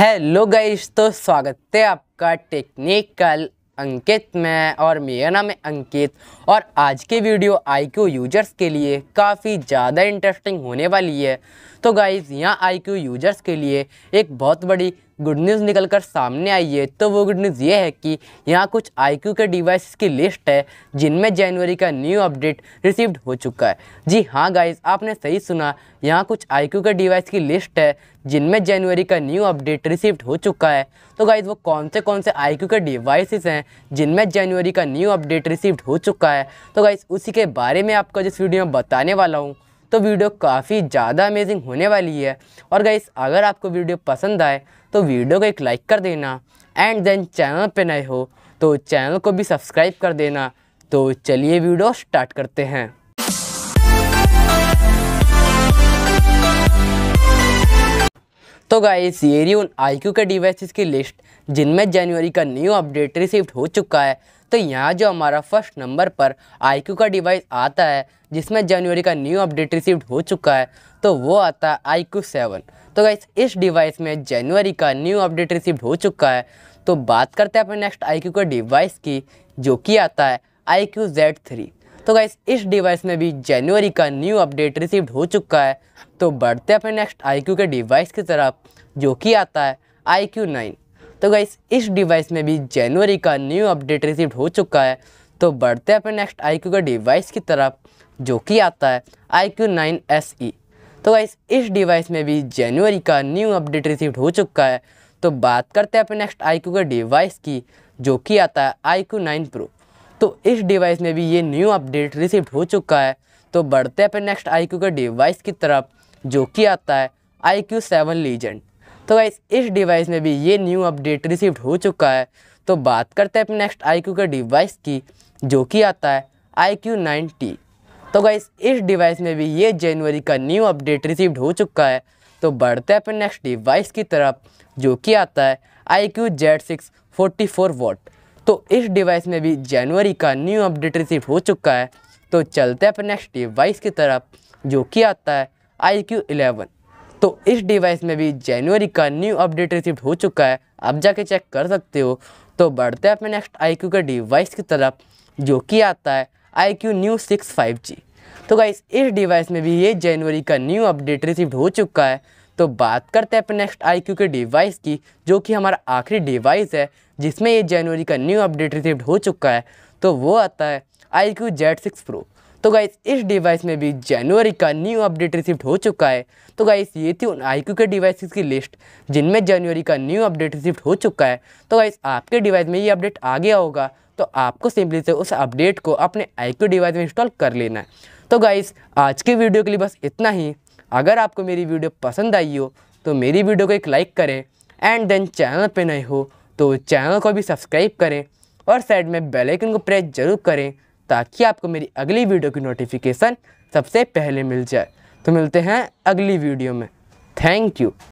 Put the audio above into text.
hello guys तो स्वागत है आपका टेक्निकल अंकित में और मेरा नाम है अंकित और आज की वीडियो आईक्यू यूजर्स के लिए काफ़ी ज़्यादा इंटरेस्टिंग होने वाली है तो गाइस यहाँ आईक्यू यूजर्स के लिए एक बहुत बड़ी गुड न्यूज़ निकल कर सामने आई है तो वो गुड न्यूज़ ये है कि यहाँ कुछ आई के डिवाइस की लिस्ट है जिनमें जनवरी का न्यू अपडेट रिसीव्ड हो चुका है जी हाँ गाइज आपने सही सुना यहाँ कुछ आई के डिवाइस की लिस्ट है जिनमें जनवरी का न्यू अपडेट रिसीव्ड हो चुका है तो गाइज वो कौन से कौन से आई के डिवाइसेस हैं जिनमें जनवरी का न्यू अपडेट रिसीव्ड हो चुका है तो गाइज उसी के बारे में आपको जिस वीडियो में बताने वाला हूँ तो वीडियो काफ़ी ज़्यादा अमेजिंग होने वाली है और गाइस अगर आपको वीडियो पसंद आए तो वीडियो को एक लाइक कर देना एंड देन चैनल पे नए हो तो चैनल को भी सब्सक्राइब कर देना तो चलिए वीडियो स्टार्ट करते हैं तो गाइस ये रही उन आई के डिवाइसेस की लिस्ट जिनमें जनवरी का न्यू अपडेट रिसीव हो चुका है तो यहाँ जो हमारा फर्स्ट नंबर पर आई का डिवाइस आता है जिसमें जनवरी का न्यू अपडेट रिसीव्ड हो चुका है तो वो आता है आई क्यू सेवन तो गाइस इस डिवाइस में जनवरी का न्यू अपडेट रिसीव्ड हो चुका है तो बात करते हैं अपने नेक्स्ट आई क्यू का डिवाइस की जो कि आता है आई क्यू जेड थ्री तो गाइस इस डिवाइस में भी जनवरी का न्यू अपडेट रिसीव्ड हो चुका है तो बढ़ते अपने नेक्स्ट आई क्यू के डिवाइस की तरफ जो कि आता है आई क्यू नाइन तो गाइस इस डिवाइस में भी जनवरी का न्यू अपडेट रिसीव हो चुका है तो बढ़ते हैं अपने नेक्स्ट आई का डिवाइस की तरफ जो कि आता है iQOO nine S E तो गाइस इस डिवाइस में भी जनवरी का न्यू अपडेट रिसीव हो चुका है तो बात करते हैं अपने नेक्स्ट आई का डिवाइस की जो कि आता है आई क्यू नाइन प्रो तो इस डिवाइस में भी ये न्यू अपडेट रिसीव हो चुका है तो बढ़ते हैं अपने नेक्स्ट आई का डिवाइस की तरफ जो कि आता है आई क्यू सेवन लीजेंड तो गाइस इस डिवाइस में भी ये न्यू अपडेट रिसीव हो चुका है तो बात करते हैं अपने नेक्स्ट आई क्यू के डिवाइस की जो कि आता है आई क्यू तो गाइस इस डिवाइस में भी ये जनवरी का न्यू अपडेट रिसीव हो चुका है तो बढ़ते हैं अपने नेक्स्ट डिवाइस की तरफ जो कि आता है iQOO Z six forty four watt तो इस डिवाइस में भी जनवरी का न्यू अपडेट रिसीव हो चुका है तो चलते हैं अपने नेक्स्ट डिवाइस की तरफ जो कि आता है आई क्यू इलेवन तो इस डिवाइस में भी जनवरी का न्यू अपडेट रिसीव हो चुका है आप जाके चेक कर सकते हो तो बढ़ते हैं अपने नेक्स्ट आई क्यू के डिवाइस की तरफ जो कि आता है iQOO Neo six five G तो गाइस इस डिवाइस में भी ये जनवरी का न्यू अपडेट रिसीव हो चुका है तो बात करते हैं अपने नेक्स्ट आई क्यू के डिवाइस की जो कि हमारा आखिरी डिवाइस है जिसमें ये जनवरी का न्यू अपडेट रिसीव हो चुका है तो वो आता है iQOO Z six pro तो गाइस इस डिवाइस में भी जनवरी का न्यू अपडेट रिसीव्ड हो चुका है तो गाइस ये थी उन आई के डिवाइसेस की लिस्ट जिनमें जनवरी का न्यू अपडेट रिसीव्ड हो चुका है तो गाइस आपके डिवाइस में ये अपडेट आ गया होगा तो आपको सिंपली से उस अपडेट को अपने आई डिवाइस में इंस्टॉल कर लेना है तो गाइस आज के वीडियो के लिए बस इतना ही अगर आपको मेरी वीडियो पसंद आई हो तो मेरी वीडियो को एक लाइक करें एंड देन चैनल पर नए हो तो चैनल को भी सब्सक्राइब करें और साइड में बेल आइकन को प्रेस जरूर करें ताकि आपको मेरी अगली वीडियो की नोटिफिकेशन सबसे पहले मिल जाए तो मिलते हैं अगली वीडियो में थैंक यू